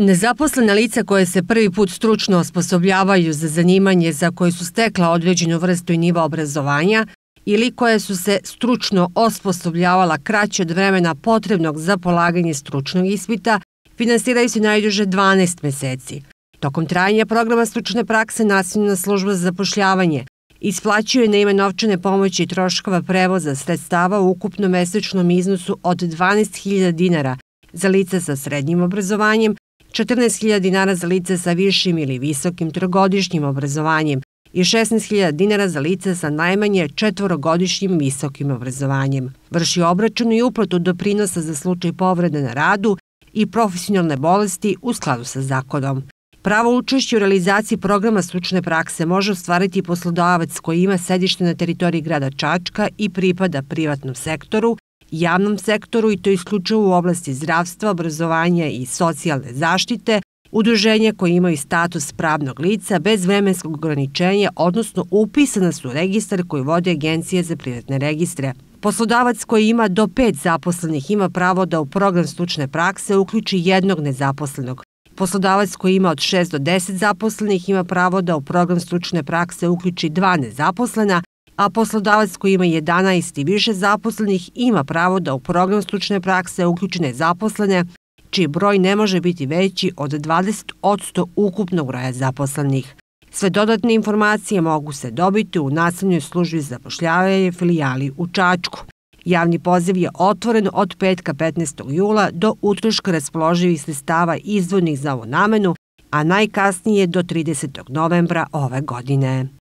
Nezaposlena lica koje se prvi put stručno osposobljavaju za zanimanje za koje su stekla određenu vrstu i nivo obrazovanja ili koje su se stručno osposobljavala kraće od vremena potrebnog za polaganje stručnog ispita, finansiraju se najduže 12 meseci. Tokom trajanja programa stručne prakse nasljedna služba za zapošljavanje isplaćuje na ime novčane pomoći i troškova prevoza sredstava u ukupnom mesečnom iznosu od 12.000 dinara za lica sa srednjim obrazovanjem 14.000 dinara za lice sa višim ili visokim trogodišnjim obrazovanjem i 16.000 dinara za lice sa najmanje četvorogodišnjim visokim obrazovanjem. Vrši obračun i uplatu doprinosa za slučaj povrede na radu i profesionalne bolesti u skladu sa zakonom. Pravo učešće u realizaciji programa stručne prakse može ostvariti poslodavac koji ima sedište na teritoriji grada Čačka i pripada privatnom sektoru javnom sektoru i to isključivo u oblasti zdravstva, obrazovanja i socijalne zaštite, udruženja koje imaju status pravnog lica bez vremenskog ograničenja, odnosno upisana su u registar koji vode Agencije za privatne registre. Poslodavac koji ima do pet zaposlenih ima pravo da u program stručne prakse uključi jednog nezaposlenog. Poslodavac koji ima od 6 do 10 zaposlenih ima pravo da u program stručne prakse uključi dva nezaposlena, a poslodavac koji ima 11 i više zaposlenih ima pravo da u program stručne prakse uključi zaposlene, čiji broj ne može biti veći od 20% ukupnog broja zaposlenih. Sve dodatne informacije mogu se dobiti u nastavnjoj službi za pošljavanje filijali u Čačku. Javni poziv je otvoren od petka 15. jula do utroška raspoloživih sredstava izvodnih za ovu namenu, a najkasnije do 30. novembra ove godine.